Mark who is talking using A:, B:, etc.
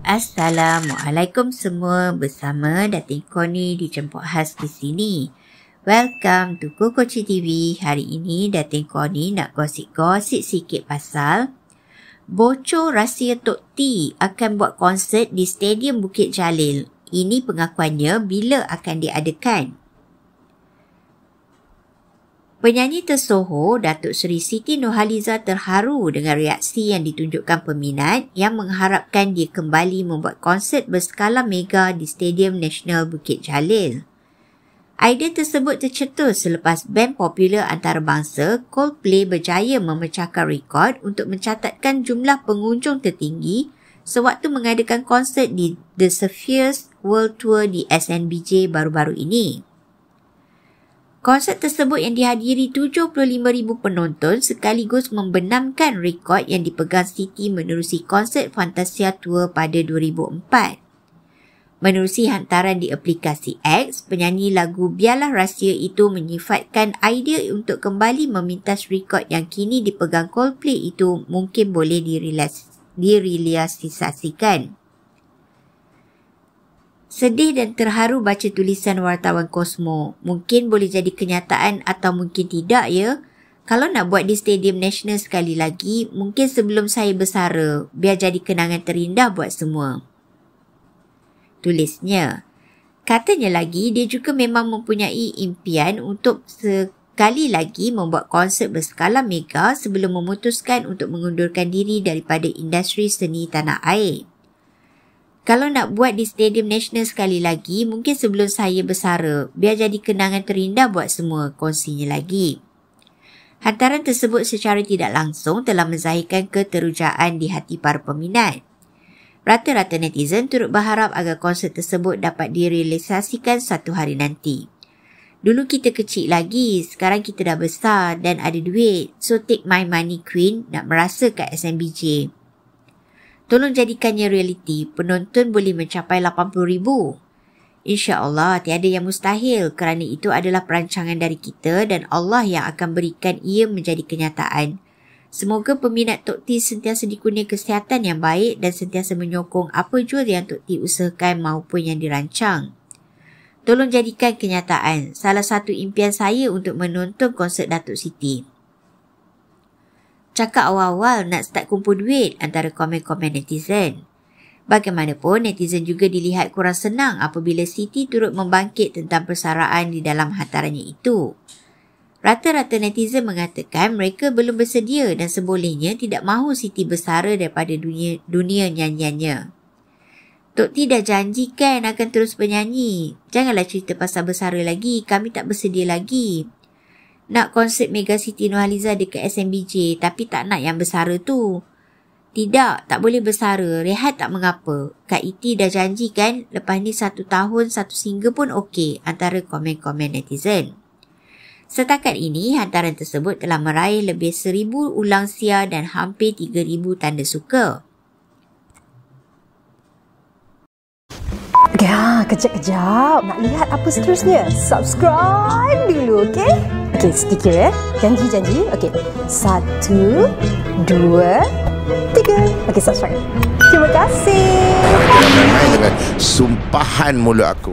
A: Assalamualaikum semua bersama Datin Koni di Jemput Has di sini. Welcome to Kokochi TV. Hari ini Datin Koni nak gosip-gosip sikit pasal Bocor rahsia Tok T akan buat konsert di Stadium Bukit Jalil. Ini pengakuannya bila akan diadakan. Penyanyi tersoho Datuk Seri Siti Nohaliza terharu dengan reaksi yang ditunjukkan peminat yang mengharapkan dia kembali membuat konsert berskala mega di Stadium Nasional Bukit Jalil. Idea tersebut tercetus selepas band popular antarabangsa Coldplay berjaya memecahkan rekod untuk mencatatkan jumlah pengunjung tertinggi sewaktu mengadakan konsert di The Sphere's World Tour di SNBJ baru-baru ini. Konsert tersebut yang dihadiri 75,000 penonton sekaligus membenamkan rekod yang dipegang Siti menerusi konsert Fantasia Tour pada 2004. Menerusi hantaran di aplikasi X, penyanyi lagu Biarlah Rahsia itu menyifatkan idea untuk kembali memintas rekod yang kini dipegang Coldplay itu mungkin boleh dirilas, dirilasisasikan. Sedih dan terharu baca tulisan wartawan Cosmo. Mungkin boleh jadi kenyataan atau mungkin tidak ya. Kalau nak buat di Stadium Nasional sekali lagi, mungkin sebelum saya bersara, biar jadi kenangan terindah buat semua. Tulisnya, katanya lagi dia juga memang mempunyai impian untuk sekali lagi membuat konsert berskala mega sebelum memutuskan untuk mengundurkan diri daripada industri seni tanah air kalau nak buat di Stadium National sekali lagi, mungkin sebelum saya bersara, biar jadi kenangan terindah buat semua kongsinya lagi. Hantaran tersebut secara tidak langsung telah menzahirkan keterujaan di hati para peminat. Rata-rata netizen turut berharap agar konsert tersebut dapat direalisasikan satu hari nanti. Dulu kita kecil lagi, sekarang kita dah besar dan ada duit. So take my money queen nak merasa kat SMBJ. Tolong jadikannya realiti. Penonton boleh mencapai 80,000. InsyaAllah, tiada yang mustahil kerana itu adalah perancangan dari kita dan Allah yang akan berikan ia menjadi kenyataan. Semoga peminat Tok T sentiasa dikurnia kesihatan yang baik dan sentiasa menyokong apa jual yang Tok T usahakan maupun yang dirancang. Tolong jadikan kenyataan salah satu impian saya untuk menonton konsert Datuk Siti cakap awal-awal nak start kumpul duit antara komen-komen netizen. Bagaimanapun, netizen juga dilihat kurang senang apabila Siti turut membangkit tentang persaraan di dalam hantarannya itu. Rata-rata netizen mengatakan mereka belum bersedia dan sebolehnya tidak mahu Siti bersara daripada dunia, dunia nyanyiannya. Tok T dah janjikan akan terus bernyanyi. Janganlah cerita pasal bersara lagi, kami tak bersedia lagi, nak konsert Mega City Nualiza dekat SMBJ tapi tak nak yang bersara tu. Tidak, tak boleh bersara. Rehat tak mengapa. Kak Iti dah janji kan, lepas ni satu tahun satu single pun okey antara komen-komen netizen. Setakat ini, hantaran tersebut telah meraih lebih seribu ulang siar dan hampir tiga ribu tanda suka. Ya, kejap-kejap. Nak lihat apa seterusnya? Subscribe dulu, okey? Okey, sedikit ya. Janji, janji. Okey. Satu, dua, tiga. Okey, subscribe. Terima kasih. Sumpahan mulut aku.